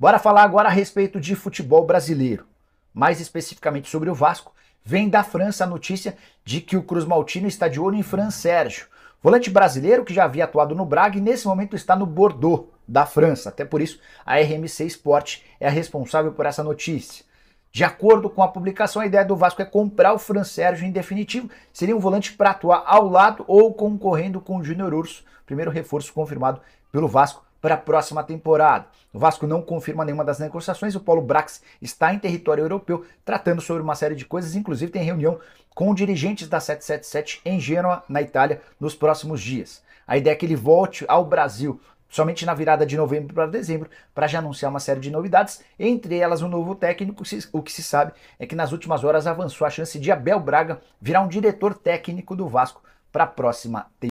Bora falar agora a respeito de futebol brasileiro, mais especificamente sobre o Vasco. Vem da França a notícia de que o Cruz Maltino está de olho em Fran Sérgio, volante brasileiro que já havia atuado no Braga e nesse momento está no Bordeaux, da França. Até por isso, a RMC Sport é a responsável por essa notícia. De acordo com a publicação, a ideia do Vasco é comprar o Fran Sérgio em definitivo. Seria um volante para atuar ao lado ou concorrendo com o Júnior Urso, primeiro reforço confirmado pelo Vasco para a próxima temporada. O Vasco não confirma nenhuma das negociações, o Paulo Brax está em território europeu tratando sobre uma série de coisas, inclusive tem reunião com dirigentes da 777 em Gênova, na Itália, nos próximos dias. A ideia é que ele volte ao Brasil somente na virada de novembro para dezembro, para já anunciar uma série de novidades, entre elas um novo técnico. O que se sabe é que nas últimas horas avançou a chance de Abel Braga virar um diretor técnico do Vasco para a próxima temporada.